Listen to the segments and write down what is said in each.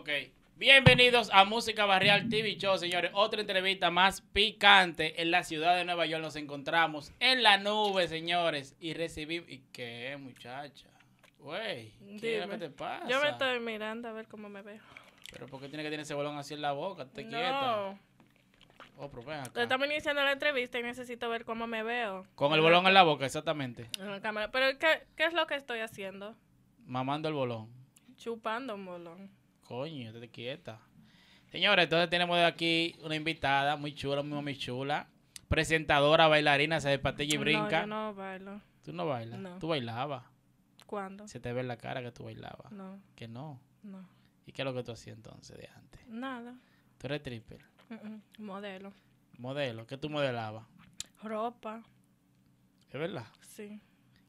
Ok. Bienvenidos a Música Barrial TV Show, señores. Otra entrevista más picante en la ciudad de Nueva York. Nos encontramos en la nube, señores. Y recibimos... ¿Y qué, muchacha? Güey, ¿qué te pasa? Yo me estoy mirando a ver cómo me veo. ¿Pero por qué tiene que tener ese bolón así en la boca? Te no. Oh, pero Estamos iniciando la entrevista y necesito ver cómo me veo. Con el bolón en la boca, exactamente. Pero, ¿qué, qué es lo que estoy haciendo? Mamando el bolón. Chupando un bolón. Coño, te quieta. Señores, entonces tenemos aquí una invitada muy chula, muy, muy chula. Presentadora, bailarina, se despatilla y brinca. Yo no bailo. ¿Tú no bailas? No. ¿Tú bailabas? ¿Cuándo? Se te ve en la cara que tú bailabas. No. ¿Que no? No. ¿Y qué es lo que tú hacías entonces de antes? Nada. ¿Tú eres triple? Modelo. ¿Modelo? ¿Qué tú modelabas? Ropa. ¿Es verdad? Sí.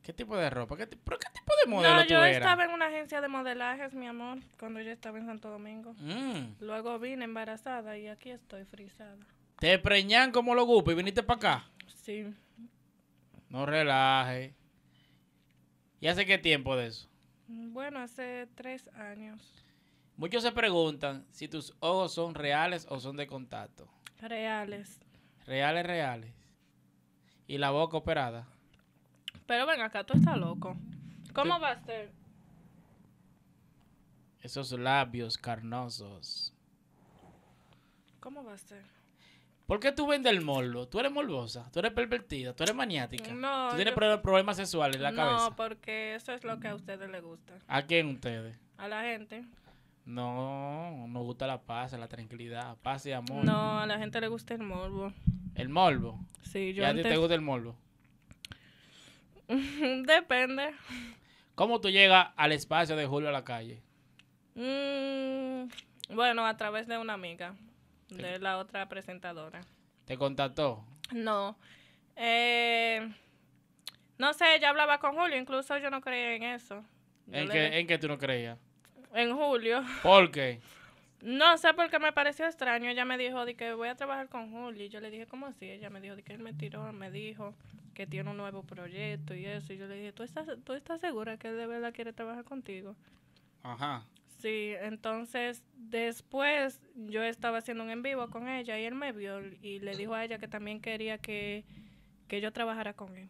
¿Qué tipo de ropa? ¿Pero qué tipo de modelo no, yo estaba en una agencia de modelajes, mi amor, cuando yo estaba en Santo Domingo. Mm. Luego vine embarazada y aquí estoy frisada. ¿Te preñan como lo gupe y viniste para acá? Sí. No relaje. ¿Y hace qué tiempo de eso? Bueno, hace tres años. Muchos se preguntan si tus ojos son reales o son de contacto. Reales. Reales, reales. ¿Y la boca operada? Pero ven acá, tú estás loco. ¿Cómo va a ser? Esos labios carnosos. ¿Cómo va a ser? ¿Por qué tú vendes el morbo? Tú eres morbosa, tú eres pervertida, tú eres maniática. No. Tú tienes problemas sexuales en la cabeza. No, porque eso es lo que a ustedes les gusta. ¿A quién ustedes? A la gente. No, nos gusta la paz, la tranquilidad, paz y amor. No, a la gente le gusta el morbo. ¿El morbo? Sí, yo ¿Y a ti te gusta el morbo? Depende. ¿Cómo tú llegas al espacio de Julio a la calle? Mm, bueno, a través de una amiga, de la otra presentadora. ¿Te contactó? No. Eh, no sé, ella hablaba con Julio, incluso yo no creía en eso. ¿En qué, ¿En qué, tú no creías? En Julio. ¿Por qué? No sé porque me pareció extraño. Ella me dijo de que voy a trabajar con Julio. Y yo le dije, ¿cómo así? Ella me dijo de que él me tiró, me dijo que tiene un nuevo proyecto y eso. Y yo le dije, ¿tú estás, tú estás segura que él de verdad quiere trabajar contigo? Ajá. Sí, entonces después yo estaba haciendo un en vivo con ella y él me vio y le dijo a ella que también quería que, yo trabajara con él.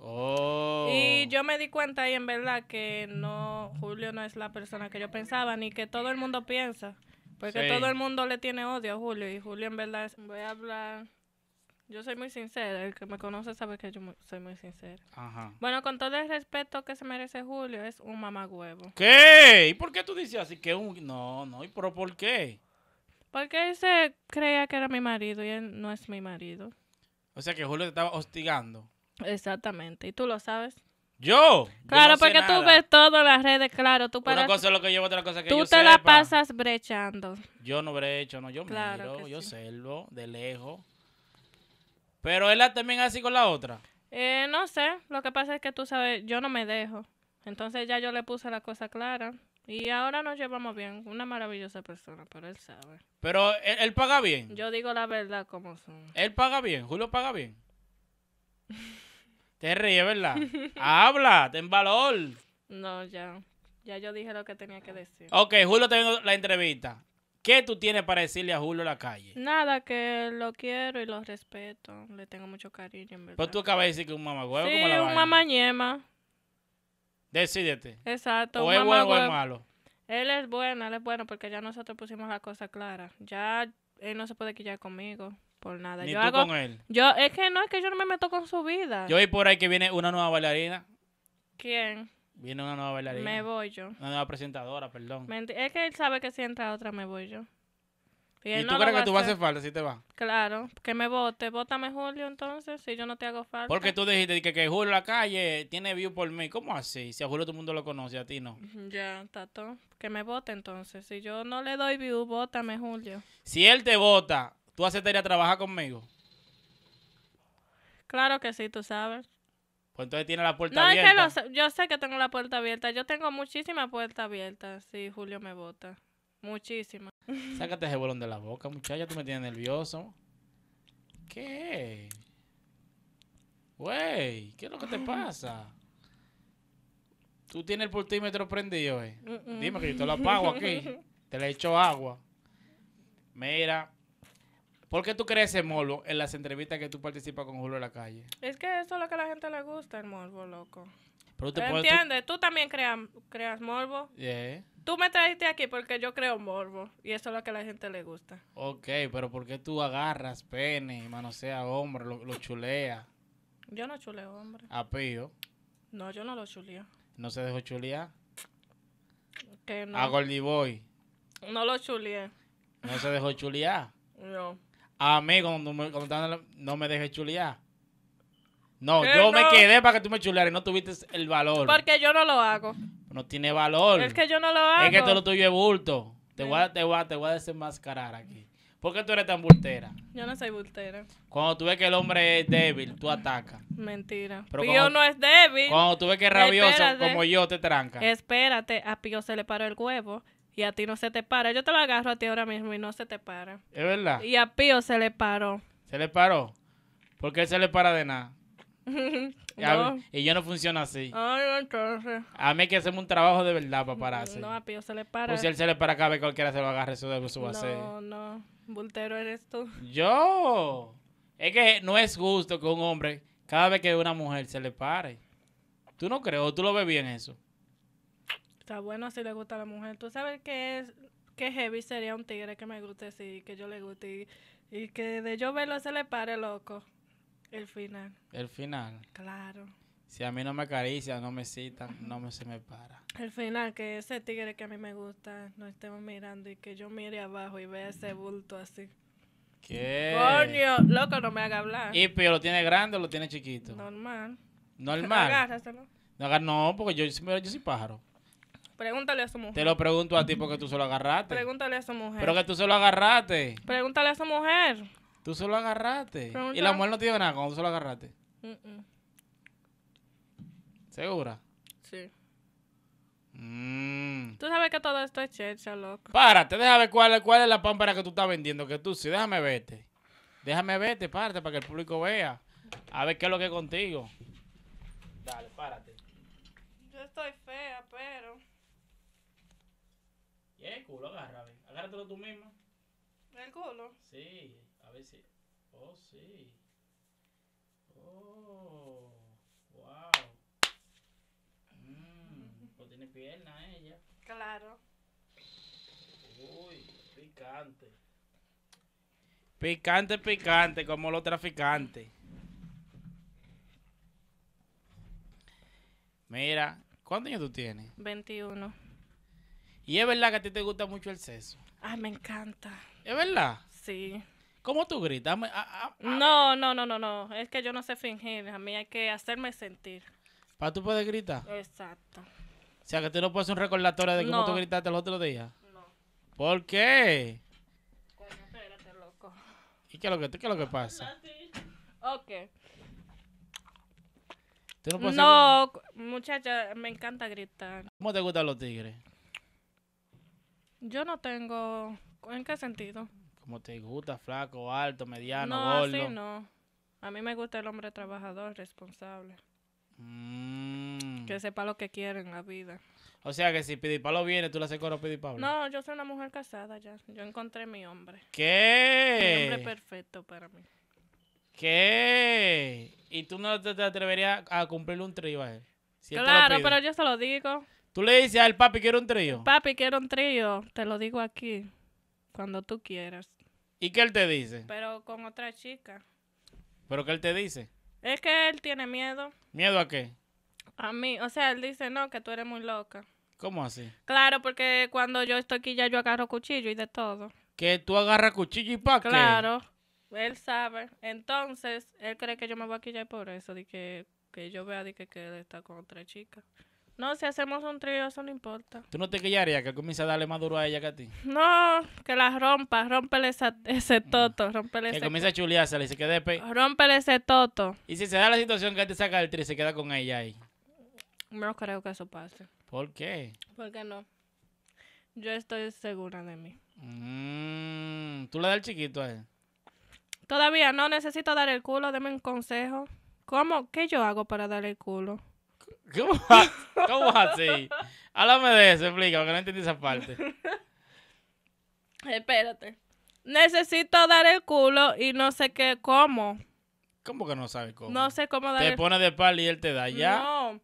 Oh. Y yo me di cuenta ahí en verdad que no, Julio no es la persona que yo pensaba ni que todo el mundo piensa. Porque todo el mundo le tiene odio a Julio y Julio en verdad es, voy a hablar yo soy muy sincera, el que me conoce sabe que yo soy muy sincera. Bueno, con todo el respeto que se merece Julio, es un mamagüevo. ¿Qué? ¿Y por qué tú dices así que un... No, no, ¿y pero por qué? Porque él se creía que era mi marido y él no es mi marido. O sea que Julio te estaba hostigando. Exactamente, y tú lo sabes. Yo. Claro, porque tú ves todo en las redes, claro. Tú Una cosa es lo que llevo, otra cosa que tú te la pasas brechando. Yo no brecho, no, yo claro miro, yo sí. de lejos. Pero él también así con la otra. Eh, no sé, lo que pasa es que tú sabes, yo no me dejo. Entonces ya yo le puse la cosa clara. Y ahora nos llevamos bien. Una maravillosa persona, pero él sabe. Pero él, paga bien. Yo digo la verdad como son. Él paga bien, Julio paga bien. te ríes, ¿verdad? Habla, ten valor. No, ya. Ya yo dije lo que tenía que decir. Ok, Julio, te vengo la entrevista. ¿Qué tú tienes para decirle a Julio la calle? Nada, que lo quiero y lo respeto. Le tengo mucho cariño, en verdad. Pues tú acabas de decir que un mamagüevo. Sí, como la un mamañema. Decídete. Exacto. ¿O es bueno o es malo? Él es bueno, él es bueno, porque ya nosotros pusimos la cosa clara. Ya él no se puede quillar conmigo por nada. Ni tú con él. Yo, es que no, es que yo no me meto con su vida. Yo y por ahí que viene una nueva bailarina. ¿Quién? Viene una nueva bailarina. Me voy yo. Una nueva presentadora, perdón. es que él sabe que si entra otra, me voy yo. ¿Y, tú crees que tú vas a hacer falta si te va Claro, que me vote. Vótame Julio entonces, si yo no te hago falta. Porque tú dijiste que, que Julio la calle tiene view por mí. ¿Cómo así? Si a Julio todo el mundo lo conoce, a ti no. Ya, Tato. Que me vote entonces. Si yo no le doy view, vótame Julio. Si él te vota, ¿tú aceptarías trabajar conmigo? Claro que sí, tú sabes. Pues entonces tiene la puerta abierta. es que yo sé que tengo la puerta abierta. Yo tengo muchísima puerta abierta si Julio me vota. Muchísimas. Sácate ese bolón de la boca, muchacha. Tú me tienes nervioso. ¿Qué? Güey, ¿qué es lo que te pasa? Tú tienes el portímetro prendido, eh. Mm, mm. Dime que yo te lo apago aquí. te le echo agua. Mira, ¿Por qué tú crees ese morbo en las entrevistas que tú participas con Julio en la calle? Es que eso es lo que a la gente le gusta, el morbo, loco. Pero ¿Entiendes? Tú, también creas, creas morbo. Yeah. Tú me trajiste aquí porque yo creo morbo. Y eso es lo que a la gente le gusta. Ok, pero ¿por qué tú agarras pene y sea, hombre, lo, chuleas? Yo no chuleo hombre. ¿A pío? No, yo no lo chuleo. ¿No se dejó chulear? Que no. ¿A Boy. No lo chuleé. ¿No se dejó chulear? No. A mí, cuando, me, no me dejes chulear. No, yo me quedé para que tú me chulearas y no tuviste el valor. Porque yo no lo hago. No tiene valor. Es que yo no lo hago. Es que todo lo tuyo es bulto. Te, voy a, te, voy te desenmascarar aquí. ¿Por qué tú eres tan bultera? Yo no soy bultera. Cuando tú ves que el hombre es débil, tú atacas. Mentira. Pero Pío no es débil. Cuando tú ves que es rabioso, como yo, te tranca. Espérate, a Pío se le paró el huevo y a ti no se te para. Yo te lo agarro a ti ahora mismo y no se te para. Es verdad. Y a Pío se le paró. Se le paró. Porque él se le para de nada. Y yo no funciona así. Ay, A mí hay que hacemos un trabajo de verdad para mm, pararse. No, a Pío se le para. Pues si él se le para, cabe cualquiera se lo agarre eso de su No, no. Bultero eres tú. Yo. Es que no es justo que un hombre, cada vez que una mujer se le pare. ¿Tú no crees? ¿O tú lo ves bien eso? Está bueno si le gusta a la mujer. ¿Tú sabes qué es? que heavy sería un tigre que me guste, sí, que yo le guste. Y, que de yo verlo se le pare loco. El final. El final. Claro. Si a mí no me acaricia, no me cita, no se me para. El final, que ese tigre que a mí me gusta, no estemos mirando y que yo mire abajo y vea ese bulto así. ¿Qué? Coño, loco, no me haga hablar. ¿Y pero lo tiene grande o lo tiene chiquito? Normal. Normal. No, porque yo, yo soy pájaro. Pregúntale a su mujer. Te lo pregunto a ti porque tú se lo agarraste. Pregúntale a su mujer. Pero que tú se lo agarraste. Pregúntale a su mujer. Tú se lo agarraste. Y la mujer no tiene nada cuando tú se lo agarraste. ¿Segura? Sí. Mm. Tú sabes que todo esto es checha, loco. Párate, déjame ver cuál, cuál es la pámpara que tú estás vendiendo. Que tú sí, déjame verte. Déjame verte, párate para que el público vea. A ver qué es lo que es contigo. Dale, párate. Yo estoy fea, pero. Y el culo, agarra, Agárratelo tú misma. ¿El culo? Sí, a ver si. Oh, sí. Oh, wow. mmm pues tiene pierna ella. Claro. Uy, picante. Picante, picante, como los traficantes. Mira, ¿cuántos años tú tienes? 21. Y es verdad que a ti te gusta mucho el sexo. Ay, me encanta. ¿Es verdad? Sí. ¿Cómo tú gritas? no, no, no, no, no. Es que yo no sé fingir. A mí hay que hacerme sentir. ¿Para tú puedes gritar? Exacto. O sea, que tú no puedes un recordatorio de cómo tú gritaste el otro día? No. ¿Por qué? Coño, espérate, loco. ¿Y qué es lo que, qué es lo que pasa? Ok. ¿Tú no, no muchacha, me encanta gritar. ¿Cómo te gustan los tigres? Yo no tengo. ¿En qué sentido? Como te gusta, flaco, alto, mediano, no, Así no. A mí me gusta el hombre trabajador, responsable. Mm. Que sepa lo que quiere en la vida. O sea que si Pidipalo viene, tú le haces coro a Pidipalo. No, yo soy una mujer casada ya. Yo encontré mi hombre. ¿Qué? Mi hombre perfecto para mí. ¿Qué? ¿Y tú no te, atreverías a cumplirle un trío a él? claro, pero yo se lo digo. Tú le dices al papi, quiero un trío. Papi, quiero un trío. Te lo digo aquí. Cuando tú quieras. ¿Y qué él te dice? Pero con otra chica. ¿Pero qué él te dice? Es que él tiene miedo. ¿Miedo a qué? A mí. O sea, él dice, no, que tú eres muy loca. ¿Cómo así? Claro, porque cuando yo estoy aquí ya yo agarro cuchillo y de todo. ¿Que tú agarras cuchillo y pa' Claro. Él sabe. Entonces, él cree que yo me voy a quillar por eso. De que, que yo vea de que, que él está con otra chica. No, si hacemos un trío, eso no importa. ¿Tú no te quillarías que comienza a darle más duro a ella que a ti? No, que la rompa, rómpele ese toto, mm. rómpele ese... Que comience a chuleársela y se quede... Pe... ese toto. Y si se da la situación que te saca el trío y se queda con ella ahí. No creo que eso pase. ¿Por qué? Porque no. Yo estoy segura de mí. Mm, ¿Tú le das el chiquito a él? Todavía no necesito dar el culo, deme un consejo. ¿Cómo? ¿Qué yo hago para dar el culo? ¿Cómo, ¿Cómo así? Háblame de eso, explica, porque no entendí esa parte. Espérate. Necesito dar el culo y no sé qué cómo. ¿Cómo que no sabe cómo? No sé cómo dar Te pone de pal y él te da ya. No.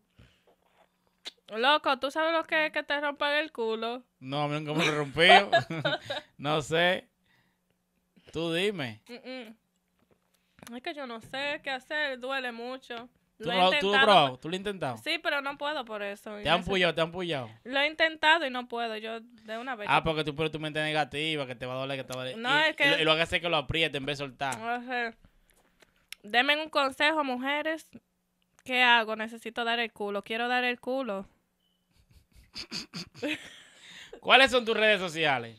Loco, ¿tú sabes lo que es que te rompan el culo? No, a mí nunca me lo rompió. no sé. Tú dime. Mm, mm. Es que yo no sé qué hacer, duele mucho. ¿Tú, lo, tú, intentado? Sí, pero no puedo por eso. ¿Te han pullado? ¿Te han pullado? Lo he intentado y no puedo. Yo de una vez. Ah, porque tú pones tu mente negativa, que te va a doler, que te va a doler. No, y, es que... lo, hagas que lo apriete en vez de soltar. No sé. un consejo, mujeres. ¿Qué hago? Necesito dar el culo. Quiero dar el culo. ¿Cuáles son tus redes sociales?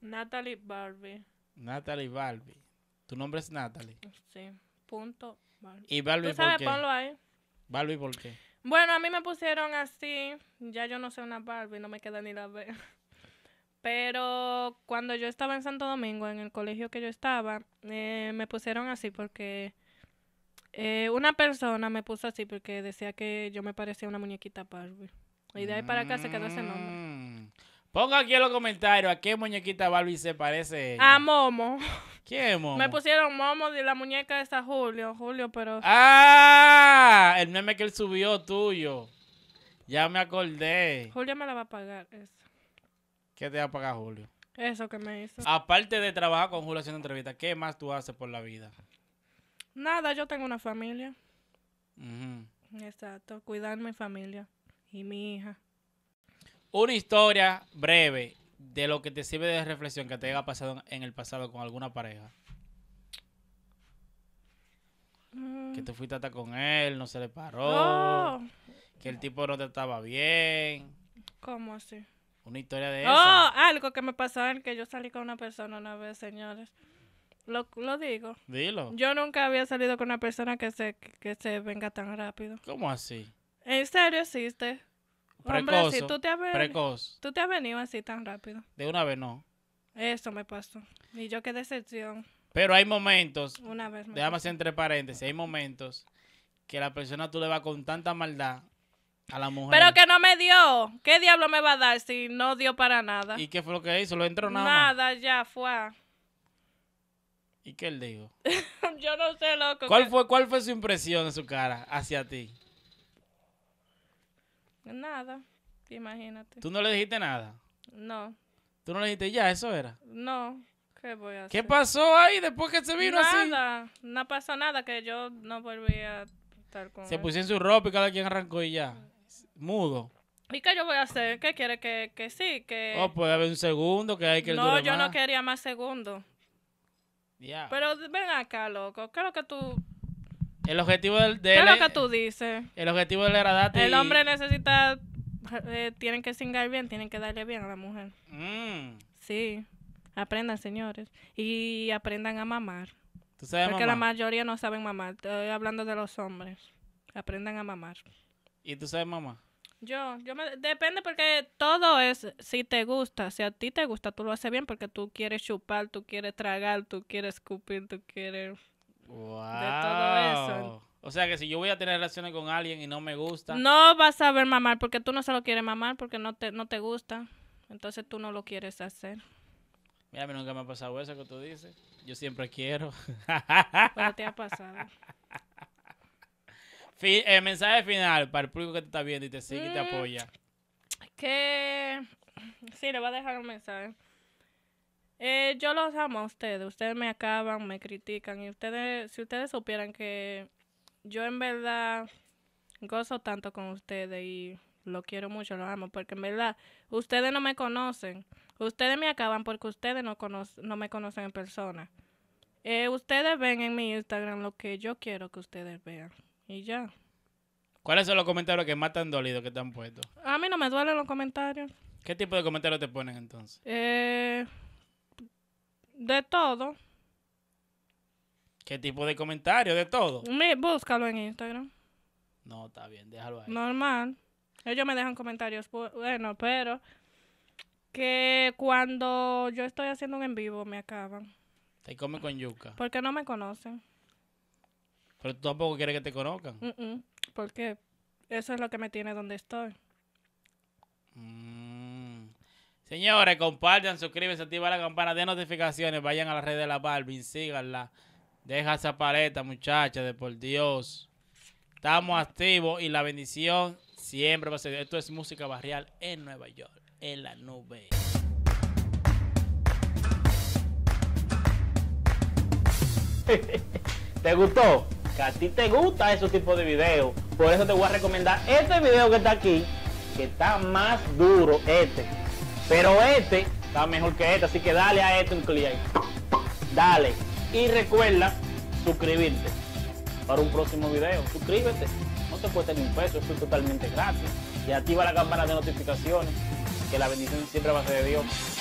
Natalie Barbie. Natalie Barbie. ¿Tu nombre es Natalie? Sí. Punto. ¿Y Balbi por qué? Ponlo por qué. Bueno, a mí me pusieron así. Ya yo no sé una Barbie, no me queda ni la ver. Pero cuando yo estaba en Santo Domingo, en el colegio que yo estaba, eh, me pusieron así porque eh, una persona me puso así porque decía que yo me parecía una muñequita Barbie. Y de ahí para acá se quedó ese nombre. Mm. Ponga aquí en los comentarios a qué muñequita Barbie se parece. A Momo. Momo? Me pusieron Momo de la muñeca de esa Julio, Julio, pero. ¡Ah! El meme que él subió tuyo. Ya me acordé. Julio me la va a pagar eso. ¿Qué te va a pagar Julio? Eso que me hizo. Aparte de trabajar con Julio haciendo entrevistas, ¿qué más tú haces por la vida? Nada, yo tengo una familia. Exacto, cuidar mi familia y mi hija. Una historia breve de lo que te sirve de reflexión que te haya pasado en el pasado con alguna pareja. Mm. Que te fuiste hasta con él, no se le paró. Oh. Que el tipo no te estaba bien. ¿Cómo así? Una historia de eso. Oh, algo que me pasó en que yo salí con una persona una vez, señores. Lo, lo, digo. Dilo. Yo nunca había salido con una persona que se, que se venga tan rápido. ¿Cómo así? En serio existe. Precoz. si tú te has venido, así tan rápido. De una vez no. Eso me pasó. Y yo qué decepción. Pero hay momentos. Una vez más. Déjame hacer entre paréntesis. Hay momentos que la persona tú le vas con tanta maldad a la mujer. Pero que no me dio. ¿Qué diablo me va a dar si no dio para nada? ¿Y qué fue lo que hizo? ¿Lo entró nada? Nada, ya fue. ¿Y qué él dijo? yo no sé, loco. ¿Cuál, fue, ¿Cuál fue su impresión de su cara hacia ti? Nada, imagínate. ¿Tú no le dijiste nada? No. ¿Tú no le dijiste ya, eso era? No. ¿Qué voy a ¿Qué pasó ahí después que se vino así? Nada, no pasó nada, que yo no volví a estar con Se pusieron su ropa y cada quien arrancó y ya. Mudo. ¿Y qué yo voy a hacer? ¿Qué quiere que, sí? Que... Oh, puede haber un segundo que hay que... No, yo no quería más segundo. Ya. Pero ven acá, loco. creo que tú el objetivo De ¿Qué es que tú dices? El objetivo El hombre necesita... Eh, tienen que singar bien, tienen que darle bien a la mujer. Mm. Sí. Aprendan, señores. Y aprendan a mamar. ¿Tú sabes Porque la mayoría no saben mamar. Estoy hablando de los hombres. Aprendan a mamar. ¿Y tú sabes mamar? Yo, yo me, depende porque todo es si te gusta, si a ti te gusta, tú lo haces bien porque tú quieres chupar, tú quieres tragar, tú quieres escupir, tú quieres o sea que si yo voy a tener relaciones con alguien y no me gusta. No vas a ver mamar porque tú no se lo quieres mamar porque no te, no te gusta. Entonces tú no lo quieres hacer. Mira, a mí nunca me ha pasado eso que tú dices. Yo siempre quiero. Pero te ha pasado. Eh, mensaje final para el público que te está viendo y te sigue y te mm. apoya. Que. Sí, le voy a dejar un mensaje. Eh, yo los amo a ustedes. Ustedes me acaban, me critican. Y ustedes, si ustedes supieran que yo en verdad gozo tanto con ustedes y lo quiero mucho, lo amo. Porque en verdad, ustedes no me conocen. Ustedes me acaban porque ustedes no, conocen, no me conocen en persona. Eh, ustedes ven en mi Instagram lo que yo quiero que ustedes vean. Y ya. ¿Cuáles son los comentarios que más te dolido que están han puesto? A mí no me duelen los comentarios. ¿Qué tipo de comentarios te ponen entonces? Eh de todo. ¿Qué tipo de comentario? De todo. Me, búscalo en Instagram. No, está bien, déjalo ahí. Normal. Ellos me dejan comentarios bueno, pero que cuando yo estoy haciendo un en vivo me acaban. Te come con yuca. Porque no me conocen. Pero tú tampoco quieres que te conozcan. porque eso es lo que me tiene donde estoy. Mm. Señores, compartan, suscríbanse, activa la campana de notificaciones, vayan a las redes de la Balvin, síganla. Deja esa paleta, muchachas, de por Dios. Estamos activos y la bendición siempre va a ser. Esto es música barrial en Nueva York, en la nube. ¿Te gustó? Que a ti te gusta esos tipos de videos. Por eso te voy a recomendar este video que está aquí, que está más duro, este pero este está mejor que este, así que dale a este un clic Dale. Y recuerda suscribirte para un próximo video. Suscríbete. No te cuesta ni un peso, eso es totalmente gratis. Y activa la campana de notificaciones, que la bendición siempre va a ser de Dios.